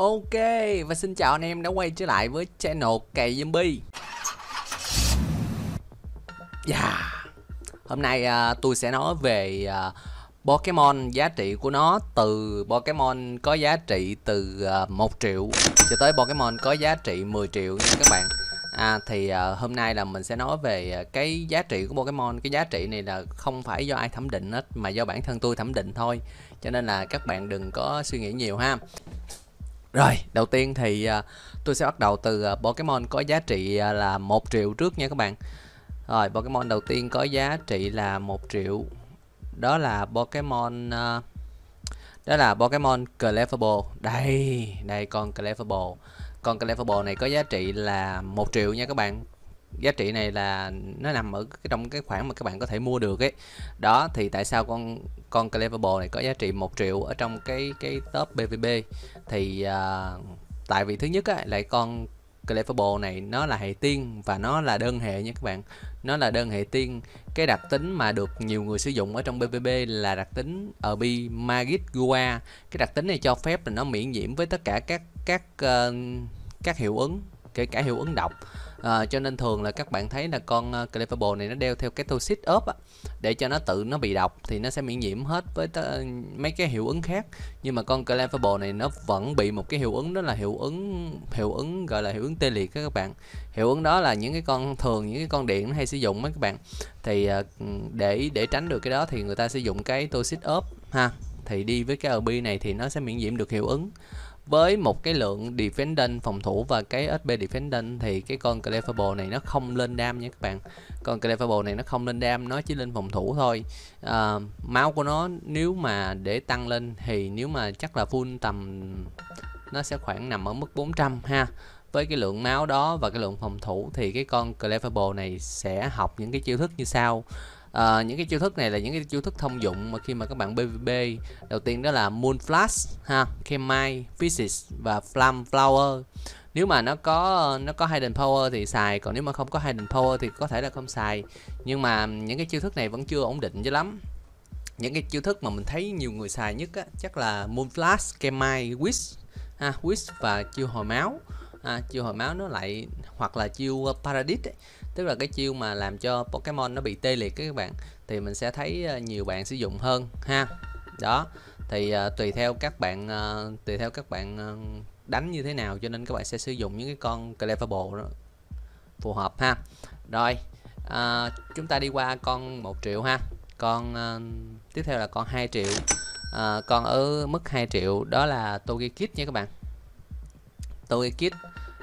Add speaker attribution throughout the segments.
Speaker 1: Ok, và xin chào anh em đã quay trở lại với channel Cày Zombie yeah. Dạ. Hôm nay à, tôi sẽ nói về à, Pokemon giá trị của nó từ Pokemon có giá trị từ à, 1 triệu cho tới Pokemon có giá trị 10 triệu nha các bạn À, thì à, hôm nay là mình sẽ nói về à, cái giá trị của Pokemon Cái giá trị này là không phải do ai thẩm định hết Mà do bản thân tôi thẩm định thôi Cho nên là các bạn đừng có suy nghĩ nhiều ha rồi, đầu tiên thì uh, tôi sẽ bắt đầu từ uh, Pokemon có giá trị uh, là 1 triệu trước nha các bạn. Rồi, Pokemon đầu tiên có giá trị là 1 triệu. Đó là Pokemon uh, đó là Pokemon Clefable. Đây, đây con Clefable. Con Clefable này có giá trị là 1 triệu nha các bạn giá trị này là nó nằm ở cái trong cái khoản mà các bạn có thể mua được ấy đó thì tại sao con con cleverball này có giá trị 1 triệu ở trong cái cái top BVB thì uh, tại vì thứ nhất á, lại con cleverball này nó là hệ tiên và nó là đơn hệ nha các bạn nó là đơn hệ tiên cái đặc tính mà được nhiều người sử dụng ở trong BBB là đặc tính ở ờ, bi Magic Gua cái đặc tính này cho phép là nó miễn nhiễm với tất cả các các uh, các hiệu ứng kể cả hiệu ứng độc à, cho nên thường là các bạn thấy là con uh, này nó đeo theo cái toxic ốp á, để cho nó tự nó bị độc thì nó sẽ miễn nhiễm hết với mấy cái hiệu ứng khác nhưng mà con Clefable này nó vẫn bị một cái hiệu ứng đó là hiệu ứng hiệu ứng gọi là hiệu ứng tê liệt các bạn hiệu ứng đó là những cái con thường những cái con điện nó hay sử dụng mấy các bạn thì uh, để để tránh được cái đó thì người ta sử dụng cái toxic ốp ha thì đi với cái RB này thì nó sẽ miễn nhiễm được hiệu ứng với một cái lượng defendant phòng thủ và cái SP defendant thì cái con clefable này nó không lên đam nha các bạn con clefable này nó không lên đam nó chỉ lên phòng thủ thôi à, máu của nó nếu mà để tăng lên thì nếu mà chắc là full tầm nó sẽ khoảng nằm ở mức 400 ha với cái lượng máu đó và cái lượng phòng thủ thì cái con clefable này sẽ học những cái chiêu thức như sau à, những cái chiêu thức này là những cái chiêu thức thông dụng mà khi mà các bạn bvb đầu tiên đó là Moon Flash ha, Chemai, Physics và Flame Flower. Nếu mà nó có nó có Hidden Power thì xài, còn nếu mà không có Hidden Power thì có thể là không xài. Nhưng mà những cái chiêu thức này vẫn chưa ổn định cho lắm. Những cái chiêu thức mà mình thấy nhiều người xài nhất á, chắc là Moon Flash, Chemai, Wish ha, Wish và chiêu hồi máu à, chiêu hồi máu nó lại hoặc là chiêu ờ, paradis ấy. tức là cái chiêu mà làm cho Pokemon nó bị tê liệt các bạn thì mình sẽ thấy ờ, nhiều bạn sử dụng hơn ha đó thì uh, tùy theo các bạn uh, tùy theo các bạn uh, đánh như thế nào cho nên các bạn sẽ sử dụng những cái con Clefable phù hợp ha rồi uh, chúng ta đi qua con 1 triệu ha con uh, tiếp theo là con 2 triệu uh, con ở mức 2 triệu đó là Togekiss nha các bạn Togekiss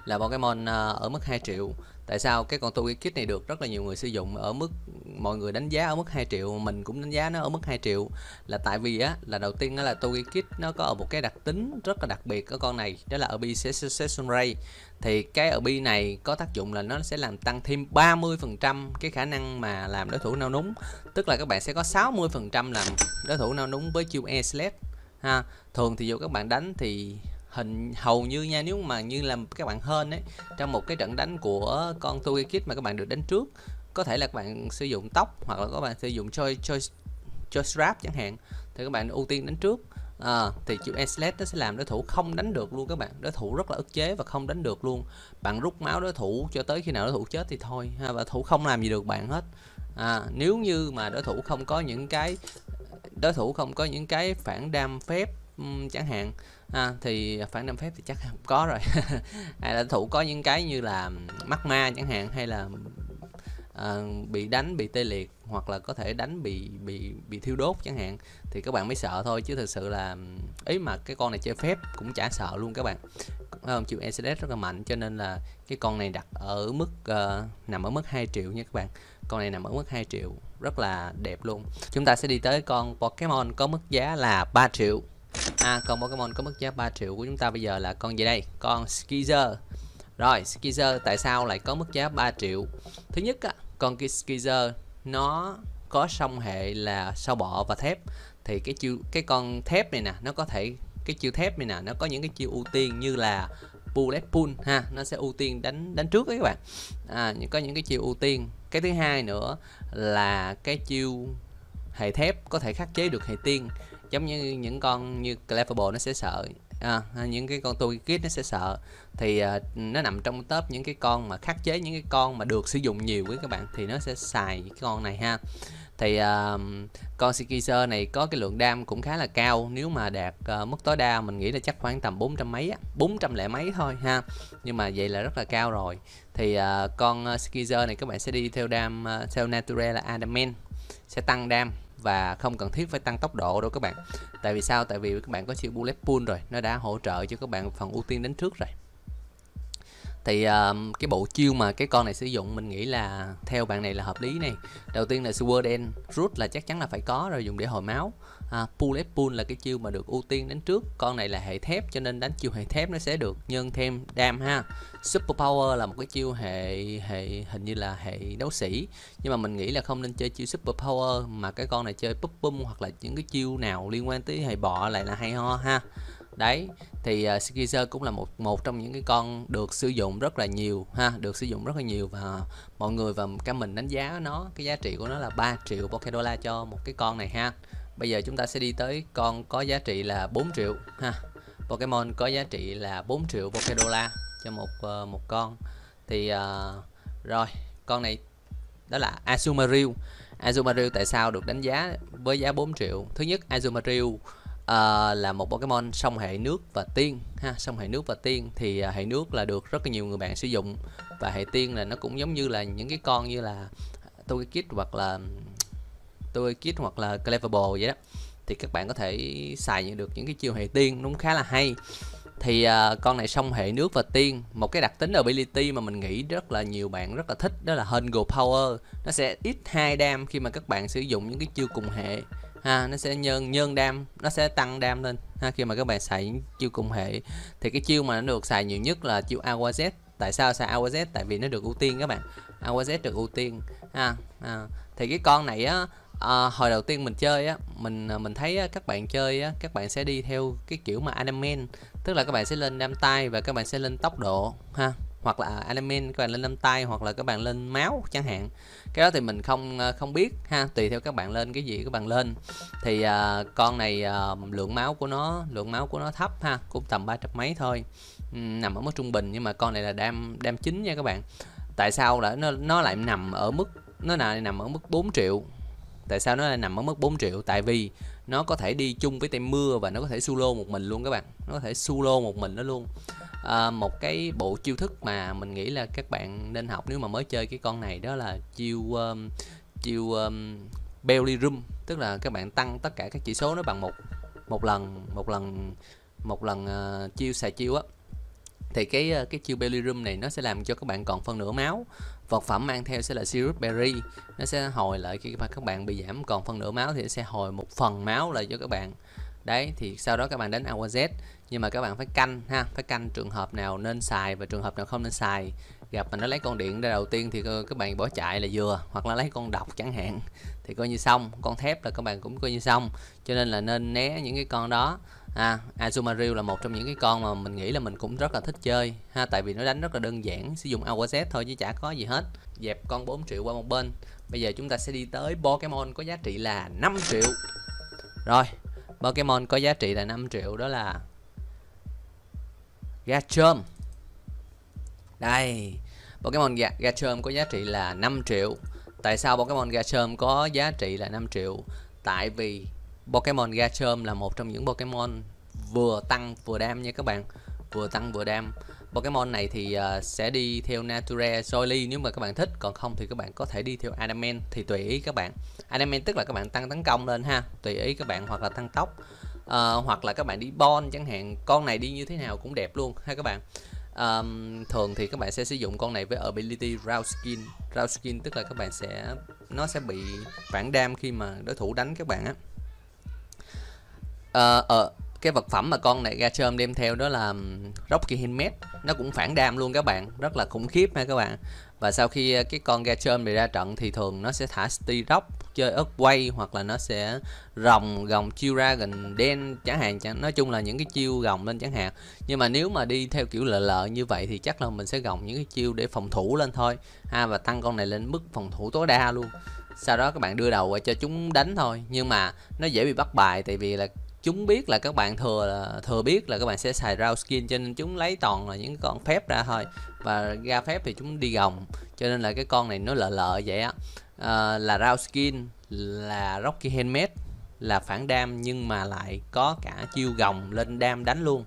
Speaker 1: là Pokemon à, ở mức 2 triệu tại sao cái con Togekiss này được rất là nhiều người sử dụng ở mức mọi người đánh giá ở mức 2 triệu mình cũng đánh giá nó ở mức 2 triệu là tại vì á là đầu tiên á là Togekiss nó có một cái đặc tính rất là đặc biệt của con này đó là ở bi Succession Ray thì cái ở bi này có tác dụng là nó sẽ làm tăng thêm 30% cái khả năng mà làm đối thủ nao núng tức là các bạn sẽ có 60% làm đối thủ nao núng với chiêu E Select ha thường thì dù các bạn đánh thì hình hầu như nha nếu mà như là các bạn hơn ấy trong một cái trận đánh của con Tui Kid mà các bạn được đánh trước có thể là các bạn sử dụng tóc hoặc là các bạn sử dụng choi choi choi strap chẳng hạn thì các bạn ưu tiên đánh trước à, thì chữ Eslet nó sẽ làm đối thủ không đánh được luôn các bạn đối thủ rất là ức chế và không đánh được luôn bạn rút máu đối thủ cho tới khi nào đối thủ chết thì thôi ha, và thủ không làm gì được bạn hết à, nếu như mà đối thủ không có những cái đối thủ không có những cái phản đam phép chẳng hạn à, thì phản đâm phép thì chắc không có rồi hay là thủ có những cái như là mắc ma chẳng hạn hay là à, bị đánh bị tê liệt hoặc là có thể đánh bị bị bị thiêu đốt chẳng hạn thì các bạn mới sợ thôi chứ thực sự là ý mà cái con này chơi phép cũng chả sợ luôn các bạn à, chịu ECDS rất là mạnh cho nên là cái con này đặt ở mức uh, nằm ở mức 2 triệu nha các bạn con này nằm ở mức 2 triệu rất là đẹp luôn chúng ta sẽ đi tới con Pokemon có mức giá là 3 triệu à còn Pokemon có mức giá 3 triệu của chúng ta bây giờ là con gì đây con Skizer rồi Skizer tại sao lại có mức giá 3 triệu thứ nhất á, con Skizer nó có song hệ là sao bọ và thép thì cái chiêu cái con thép này nè nó có thể cái chiêu thép này nè nó có những cái chiêu ưu tiên như là bullet pull ha nó sẽ ưu tiên đánh đánh trước đấy các bạn à, có những cái chiêu ưu tiên cái thứ hai nữa là cái chiêu hệ thép có thể khắc chế được hệ tiên giống như những con như Clefable nó sẽ sợ à, những cái con tui kid nó sẽ sợ thì à, nó nằm trong top những cái con mà khắc chế những cái con mà được sử dụng nhiều với các bạn thì nó sẽ xài cái con này ha thì uh, con Skizer này có cái lượng đam cũng khá là cao nếu mà đạt uh, mức tối đa mình nghĩ là chắc khoảng tầm 400 mấy 400 lẻ mấy thôi ha. Nhưng mà vậy là rất là cao rồi. Thì uh, con Skizer này các bạn sẽ đi theo đam uh, theo natural là adamant sẽ tăng đam và không cần thiết phải tăng tốc độ đâu các bạn tại vì sao tại vì các bạn có siêu bullet pool rồi nó đã hỗ trợ cho các bạn phần ưu tiên đến trước rồi thì uh, cái bộ chiêu mà cái con này sử dụng mình nghĩ là theo bạn này là hợp lý này đầu tiên là Sword End Root là chắc chắn là phải có rồi dùng để hồi máu à, pull ép pull là cái chiêu mà được ưu tiên đánh trước con này là hệ thép cho nên đánh chiêu hệ thép nó sẽ được nhân thêm đam ha super power là một cái chiêu hệ hệ hình như là hệ đấu sĩ nhưng mà mình nghĩ là không nên chơi chiêu super power mà cái con này chơi pop bum hoặc là những cái chiêu nào liên quan tới hệ bọ lại là hay ho ha đấy thì uh, Skizer cũng là một một trong những cái con được sử dụng rất là nhiều ha được sử dụng rất là nhiều và mọi người và cả mình đánh giá nó cái giá trị của nó là 3 triệu Pokédolla cho một cái con này ha Bây giờ chúng ta sẽ đi tới con có giá trị là 4 triệu ha. Pokemon có giá trị là 4 triệu Pokédola cho một uh, một con. Thì uh, rồi, con này đó là Azumarill. Azumarill tại sao được đánh giá với giá 4 triệu? Thứ nhất, Azumarill uh, là một Pokemon sông hệ nước và tiên ha, sông hệ nước và tiên thì uh, hệ nước là được rất là nhiều người bạn sử dụng và hệ tiên là nó cũng giống như là những cái con như là Togekiss hoặc là tour kit hoặc là cleverball vậy đó thì các bạn có thể xài những được những cái chiêu hệ tiên đúng khá là hay thì uh, con này song hệ nước và tiên một cái đặc tính ability mà mình nghĩ rất là nhiều bạn rất là thích đó là Hungle Power nó sẽ ít hai đam khi mà các bạn sử dụng những cái chiêu cùng hệ ha nó sẽ nhân nhân đam nó sẽ tăng đam lên ha khi mà các bạn xài những chiêu cùng hệ thì cái chiêu mà nó được xài nhiều nhất là chiêu Aqua tại sao xài Aqua tại vì nó được ưu tiên các bạn Aqua được ưu tiên ha à, thì cái con này á à, hồi đầu tiên mình chơi á mình à, mình thấy à, các bạn chơi á các bạn sẽ đi theo cái kiểu mà animen tức là các bạn sẽ lên đam tay và các bạn sẽ lên tốc độ ha hoặc là animen các bạn lên năm tay hoặc là các bạn lên máu chẳng hạn cái đó thì mình không à, không biết ha tùy theo các bạn lên cái gì các bạn lên thì à, con này à, lượng máu của nó lượng máu của nó thấp ha cũng tầm ba trăm mấy thôi ừ, nằm ở mức trung bình nhưng mà con này là đam đam chính nha các bạn tại sao là nó nó lại nằm ở mức nó lại nằm ở mức 4 triệu tại sao nó lại nằm ở mức 4 triệu tại vì nó có thể đi chung với tem mưa và nó có thể solo một mình luôn các bạn nó có thể solo một mình nó luôn à, một cái bộ chiêu thức mà mình nghĩ là các bạn nên học nếu mà mới chơi cái con này đó là chiêu um, chiêu um, belly room tức là các bạn tăng tất cả các chỉ số nó bằng một một lần một lần một lần uh, chiêu xài chiêu á thì cái ờ, cái chiêu Bellirum này nó sẽ làm cho các bạn còn phân nửa máu vật phẩm mang theo sẽ là syrup berry nó sẽ hồi lại khi mà các bạn bị giảm còn phân nửa máu thì nó sẽ hồi một phần máu lại cho các bạn đấy thì sau đó các bạn đến AWZ nhưng mà các bạn phải canh ha phải canh trường hợp nào nên xài và trường hợp nào không nên xài gặp mà nó lấy con điện ra đầu tiên thì ờ, các bạn bỏ chạy là vừa hoặc là lấy con độc chẳng hạn thì coi như xong con thép là các bạn cũng coi như xong cho nên là nên né những cái con đó À, Azumarill là một trong những cái con mà mình nghĩ là mình cũng rất là thích chơi ha tại vì nó đánh rất là đơn giản, sử dụng AWZ thôi chứ chả có gì hết. Dẹp con 4 triệu qua một bên. Bây giờ chúng ta sẽ đi tới Pokemon có giá trị là 5 triệu. Rồi, Pokemon có giá trị là 5 triệu đó là Gachom. Đây, Pokemon Gachom có giá trị là 5 triệu. Tại sao Pokemon Gachom có giá trị là 5 triệu? Tại vì Pokemon Garchomp là một trong những Pokemon vừa tăng vừa đam nha các bạn vừa tăng vừa đam Pokemon này thì uh, sẽ đi theo Nature Soily nếu mà các bạn thích còn không thì các bạn có thể đi theo Adamant thì tùy ý các bạn Adamant tức là các bạn tăng tấn công lên ha tùy ý các bạn hoặc là tăng tốc uh, hoặc là các bạn đi Bon chẳng hạn con này đi như thế nào cũng đẹp luôn ha các bạn um, thường thì các bạn sẽ sử dụng con này với ability round skin round skin tức là các bạn sẽ nó sẽ bị phản đam khi mà đối thủ đánh các bạn á ờ uh, uh, cái vật phẩm mà con này ra chôm đem theo đó là Rocky himmet nó cũng phản đam luôn các bạn rất là khủng khiếp ha các bạn và sau khi ờ, cái con ra chôm này ra trận thì thường nó sẽ thả steel chơi ớt quay hoặc là nó sẽ rồng gồng chiêu ra gần đen chẳng hạn chẳng nói chung là những cái chiêu gồng lên chẳng hạn nhưng mà nếu mà đi theo kiểu lợ lợ như vậy thì chắc là mình sẽ gồng những cái chiêu để phòng thủ lên thôi ha và tăng con này lên mức phòng thủ tối đa luôn sau đó các bạn đưa đầu qua cho chúng đánh thôi nhưng mà nó dễ bị bắt bài tại vì là chúng biết là các bạn thừa là, thừa biết là các bạn sẽ xài round skin cho nên chúng lấy toàn là những con phép ra thôi và ra phép thì chúng đi gồng cho nên là cái con này nó lợ lợ vậy á à, là round skin là rocky handmade là phản đam nhưng mà lại có cả chiêu gồng lên đam đánh luôn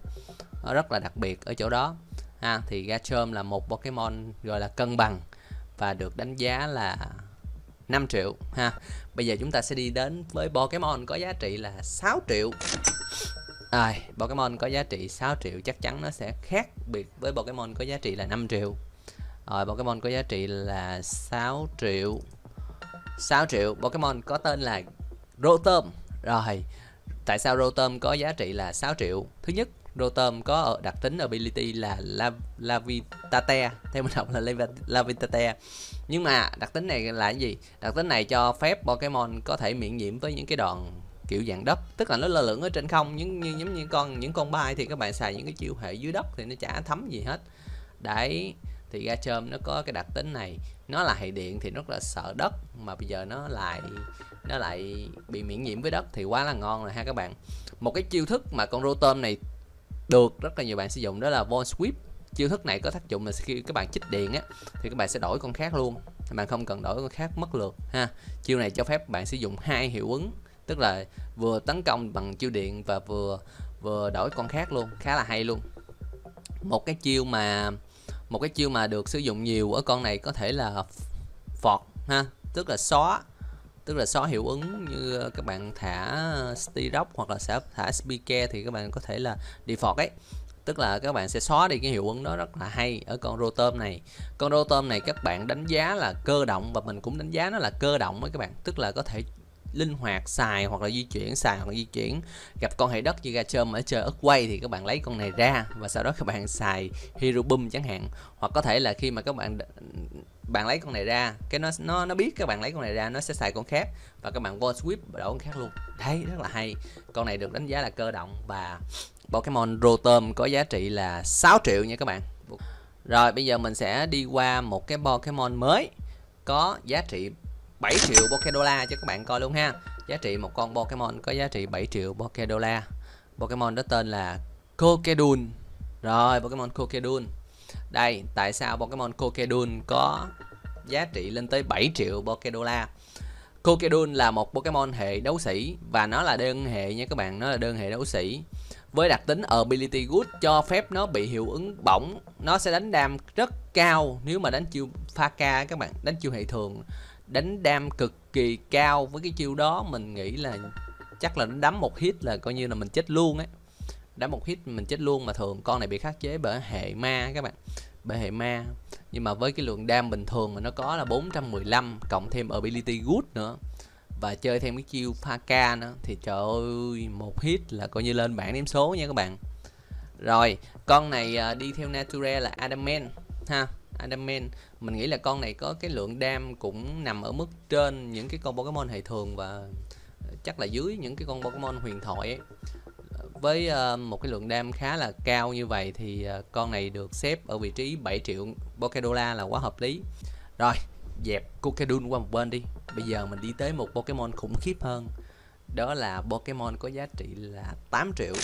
Speaker 1: nó rất là đặc biệt ở chỗ đó ha à, thì Gachom là một Pokemon gọi là cân bằng và được đánh giá là 5 triệu ha bây giờ chúng ta sẽ đi đến với Pokemon có giá trị là 6 triệu à, Pokemon có giá trị 6 triệu chắc chắn nó sẽ khác biệt với Pokemon có giá trị là 5 triệu rồi Pokemon có giá trị là 6 triệu 6 triệu Pokemon có tên là Rotom rồi tại sao Rotom có giá trị là 6 triệu thứ nhất Rotom có ở đặc tính ability là Lavitate theo mình đọc là Lavitate nhưng mà đặc tính này là cái gì đặc tính này cho phép Pokemon có thể miễn nhiễm với những cái đòn kiểu dạng đất tức là nó lơ lửng ở trên không những như giống như con những con bay thì các bạn xài những cái chiêu hệ dưới đất thì nó chả thấm gì hết đấy thì ra chôm nó có cái đặc tính này nó là hệ điện thì rất là sợ đất mà bây giờ nó lại nó lại bị miễn nhiễm với đất thì quá là ngon rồi ha các bạn một cái chiêu thức mà con rotom này được rất là nhiều bạn sử dụng đó là Von Sweep chiêu thức này có tác dụng là khi các bạn chích điện á thì các bạn sẽ đổi con khác luôn bạn không cần đổi con khác mất lượt ha chiêu này cho phép bạn sử dụng hai hiệu ứng tức là vừa tấn công bằng chiêu điện và vừa vừa đổi con khác luôn khá là hay luôn một cái chiêu mà một cái chiêu mà được sử dụng nhiều ở con này có thể là phọt ha tức là xóa tức là xóa hiệu ứng như ờ, các bạn thả ờ, Steerock hoặc là sẽ thả Speaker thì các bạn có thể là default ấy tức là các bạn sẽ xóa đi cái hiệu ứng đó rất là hay ở con rotom này con rotom này các bạn đánh giá là cơ động và mình cũng đánh giá nó là cơ động với các bạn tức là có thể linh hoạt xài hoặc là di chuyển xài hoặc là di chuyển gặp con hệ đất như Gachom ở chơi ớt quay thì các bạn lấy con này ra và sau đó các bạn xài hero Herubum chẳng hạn hoặc có thể là khi mà các bạn bạn lấy con này ra cái nó nó nó biết các bạn lấy con này ra nó sẽ xài con khác và các bạn wall sweep đổ con khác luôn đấy rất là hay con này được đánh giá là cơ động và Pokemon Rotom có giá trị là 6 triệu nha các bạn rồi bây giờ mình sẽ đi qua một cái Pokemon mới có giá trị 7 triệu Pokédola cho các bạn coi luôn ha Giá trị một con Pokemon có giá trị 7 triệu Pokédola Pokemon đó tên là Kokedun Rồi Pokemon Kokedun Đây tại sao Pokemon Kokedun có giá trị lên tới 7 triệu Pokédola Kokedun là một Pokemon hệ đấu sĩ và nó là đơn hệ nha các bạn, nó là đơn hệ đấu sĩ. Với đặc tính Ability Good cho phép nó bị hiệu ứng bỏng, nó sẽ đánh đam rất cao nếu mà đánh chiêu pha ca các bạn, đánh chiêu hệ thường đánh đam cực kỳ cao với cái chiêu đó mình nghĩ là chắc là đánh đấm một hit là coi như là mình chết luôn ấy đánh một hit mình chết luôn mà thường con này bị khắc chế bởi hệ ma các bạn bởi hệ ma nhưng mà với cái lượng đam bình thường mà nó có là 415 cộng thêm ability good nữa và chơi thêm cái chiêu pha ca nữa thì trời ơi một hit là coi như lên bảng điểm số nha các bạn rồi con này à, đi theo nature là adamant ha adamant mình nghĩ là con này có cái lượng đam cũng nằm ở mức trên những cái con Pokemon hệ thường và ờ, chắc là dưới những cái con Pokemon huyền thoại ấy. Với uh, một cái lượng đam khá là cao như vậy thì uh, con này được xếp ở vị trí 7 triệu Pokédola là quá hợp lý. Rồi, dẹp Kokedun qua một bên đi. Bây giờ mình đi tới một Pokemon khủng khiếp hơn. Đó là Pokemon có giá trị là 8 triệu.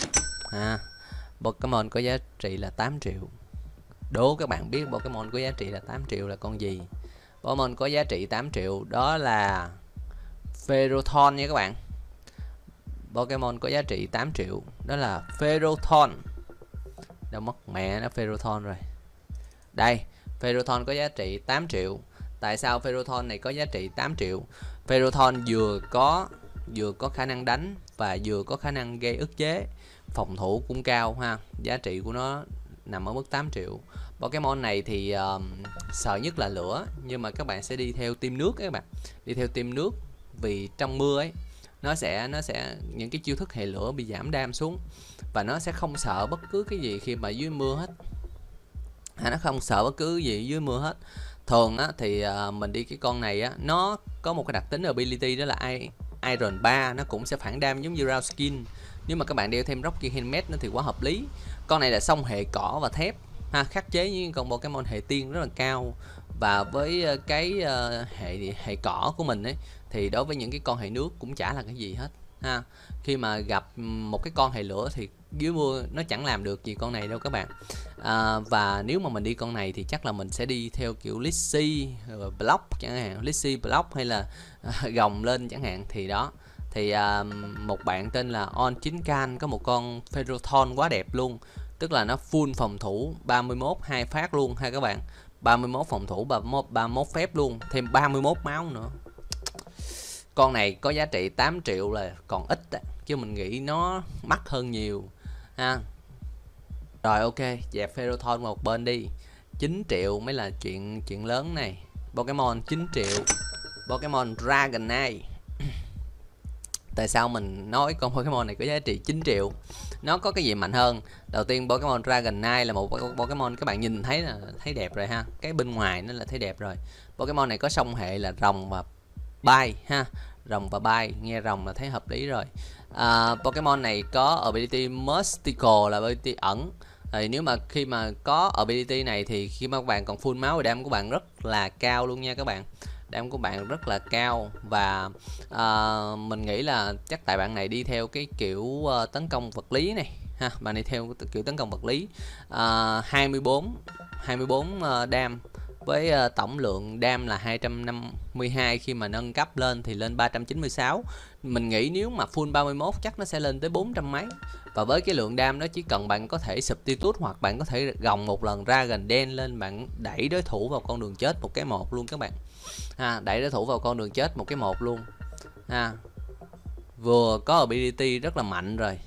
Speaker 1: À, Pokemon có giá trị là 8 triệu Đố các bạn biết Pokemon có giá trị là 8 triệu là con gì? Pokemon có giá trị 8 triệu đó là Ferrothorn nha các bạn. Pokemon có giá trị 8 triệu đó là Ferrothorn. Đâu mất mẹ nó Ferrothorn rồi. Đây, Ferrothorn có giá trị 8 triệu. Tại sao Ferrothorn này có giá trị 8 triệu? Ferrothorn vừa có vừa có khả năng đánh và vừa có khả năng gây ức chế phòng thủ cũng cao ha giá trị của nó nằm ở mức 8 triệu Pokemon này thì um, sợ nhất là lửa nhưng mà các bạn sẽ đi theo team nước các bạn đi theo team nước vì trong mưa ấy nó sẽ nó sẽ những cái chiêu thức hệ lửa bị giảm đam xuống và nó sẽ không sợ bất cứ cái gì khi mà dưới mưa hết à, nó không sợ bất cứ gì dưới mưa hết thường á, thì à, mình đi cái con này á, nó có một cái đặc tính ability đó là Iron 3 nó cũng sẽ phản đam giống như Rao Skin nếu mà các bạn đeo thêm Rocky Helmet nó thì quá hợp lý con này là song hệ cỏ và thép ha khắc chế những con Pokemon hệ tiên rất là cao và với ờ, cái uh, hệ hệ cỏ của mình ấy thì đối với những cái con hệ nước cũng chả là cái gì hết ha khi mà gặp một cái con hệ lửa thì dưới mưa nó chẳng làm được gì con này đâu các bạn à, và nếu mà mình đi con này thì chắc là mình sẽ đi theo kiểu Lissy ờ, Block chẳng hạn Lissy Block hay là gồng lên chẳng hạn thì đó thì à, một bạn tên là On 9 Can có một con Ferrothorn quá đẹp luôn tức là nó full phòng thủ 31 hai phát luôn ha các bạn 31 phòng thủ 31, 31 phép luôn thêm 31 máu nữa con này có giá trị 8 triệu là còn ít á. chứ mình nghĩ nó mắc hơn nhiều ha rồi ok dẹp Ferrothorn một bên đi 9 triệu mới là chuyện chuyện lớn này Pokemon 9 triệu Pokemon Dragonite tại sao mình nói con Pokemon này có giá trị 9 triệu nó có cái gì mạnh hơn đầu tiên Pokemon Dragon Knight là một Pokemon các bạn nhìn thấy là thấy đẹp rồi ha cái bên ngoài nó là thấy đẹp rồi Pokemon này có song hệ là rồng và bay ha rồng và bay nghe rồng là thấy hợp lý rồi à, Pokemon này có ability Mystical là ability ẩn thì nếu mà khi mà có ability này thì khi mà các bạn còn full máu thì đam của bạn rất là cao luôn nha các bạn đam của bạn rất là cao và uh, mình nghĩ là chắc tại bạn này đi theo cái kiểu uh, tấn công vật lý này ha bạn đi theo kiểu tấn công vật lý uh, 24 24 uh, đam với ờ, tổng lượng đam là 252 khi mà nâng cấp lên thì lên 396 mình nghĩ nếu mà full 31 chắc nó sẽ lên tới 400 mấy và với cái lượng đam đó chỉ cần bạn có thể substitute hoặc bạn có thể gồng một lần ra gần đen lên bạn đẩy đối thủ vào con đường chết một cái một luôn các bạn ha đẩy đối thủ vào con đường chết một cái một luôn ha vừa có ability rất là mạnh rồi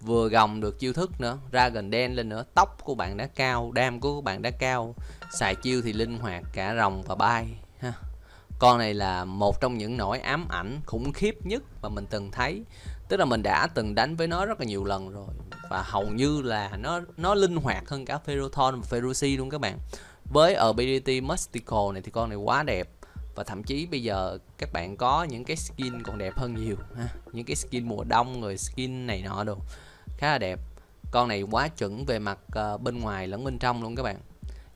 Speaker 1: vừa gồng được chiêu thức nữa ra gần đen lên nữa tóc của bạn đã cao đam của bạn đã cao xài chiêu thì linh hoạt cả rồng và bay ha con này là một trong những nỗi ám ảnh khủng khiếp nhất mà mình từng thấy tức là mình đã từng đánh với nó rất là nhiều lần rồi và hầu như là nó nó linh hoạt hơn cả Ferrothorn và Ferrosi luôn các bạn với ability Mystical này thì con này quá đẹp và thậm chí bây giờ các bạn có những cái skin còn đẹp hơn nhiều ha. những cái skin mùa đông rồi skin này nọ đồ khá là đẹp con này quá chuẩn về mặt ờ, bên ngoài lẫn bên trong luôn các bạn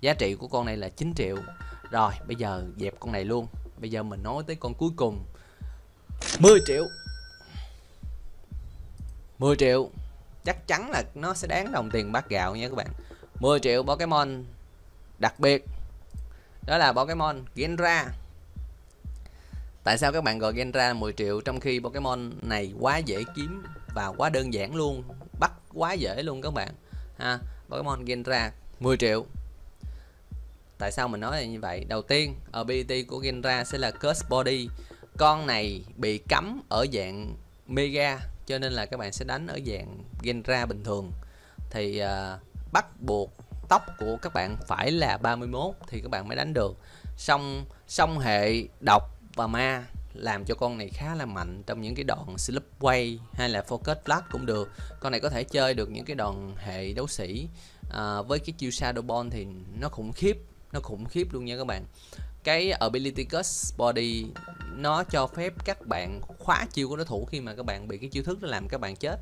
Speaker 1: giá trị của con này là 9 triệu rồi bây giờ dẹp con này luôn bây giờ mình nói tới con cuối cùng 10 triệu 10 triệu chắc chắn là nó sẽ đáng đồng tiền bát gạo nha các bạn 10 triệu Pokemon đặc biệt đó là Pokemon Genra Tại sao các bạn gọi gen ra 10 triệu trong khi Pokemon này quá dễ kiếm và quá đơn giản luôn Bắt quá dễ luôn các bạn ha Pokemon gen ra 10 triệu Tại sao mình nói là như vậy? Đầu tiên, ability của Genra sẽ là Curse Body Con này bị cấm ở dạng Mega Cho nên là các bạn sẽ đánh ở dạng Genra bình thường Thì uh, bắt buộc tóc của các bạn phải là 31 Thì các bạn mới đánh được Xong, xong hệ độc và ma làm cho con này khá là mạnh trong những cái đoạn slip way hay là focus blast cũng được con này có thể chơi được những cái đoạn hệ đấu sĩ à, với cái chiêu shadow ball thì nó khủng khiếp nó khủng khiếp luôn nha các bạn cái ability cast body nó cho phép các bạn khóa chiêu của đối thủ khi mà các bạn bị cái chiêu thức nó làm các bạn chết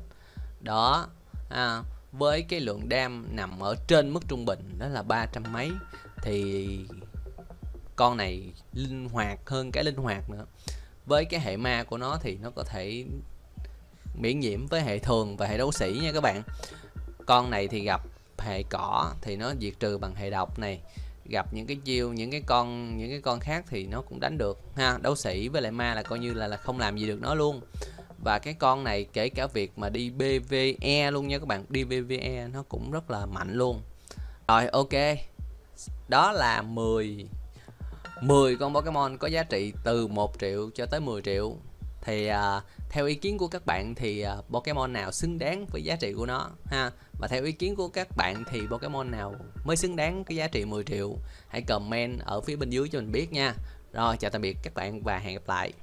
Speaker 1: đó à, với cái lượng đam nằm ở trên mức trung bình đó là ba trăm mấy thì con này linh hoạt hơn cái linh hoạt nữa với cái hệ ma của nó thì nó có thể miễn nhiễm với hệ thường và hệ đấu sĩ nha các bạn con này thì gặp hệ cỏ thì nó diệt trừ bằng hệ độc này gặp những cái chiêu những cái con những cái con khác thì nó cũng đánh được ha đấu sĩ với lại ma là coi như là là không làm gì được nó luôn và cái con này kể cả việc mà đi BVE luôn nha các bạn đi BVE nó cũng rất là mạnh luôn rồi ok đó là 10 10 con Pokemon có giá trị từ 1 triệu cho tới 10 triệu thì à, theo ý kiến của các bạn thì à, Pokemon nào xứng đáng với giá trị của nó ha và theo ý kiến của các bạn thì Pokemon nào mới xứng đáng cái giá trị 10 triệu hãy comment ở phía bên dưới cho mình biết nha rồi chào tạm biệt các bạn và hẹn gặp lại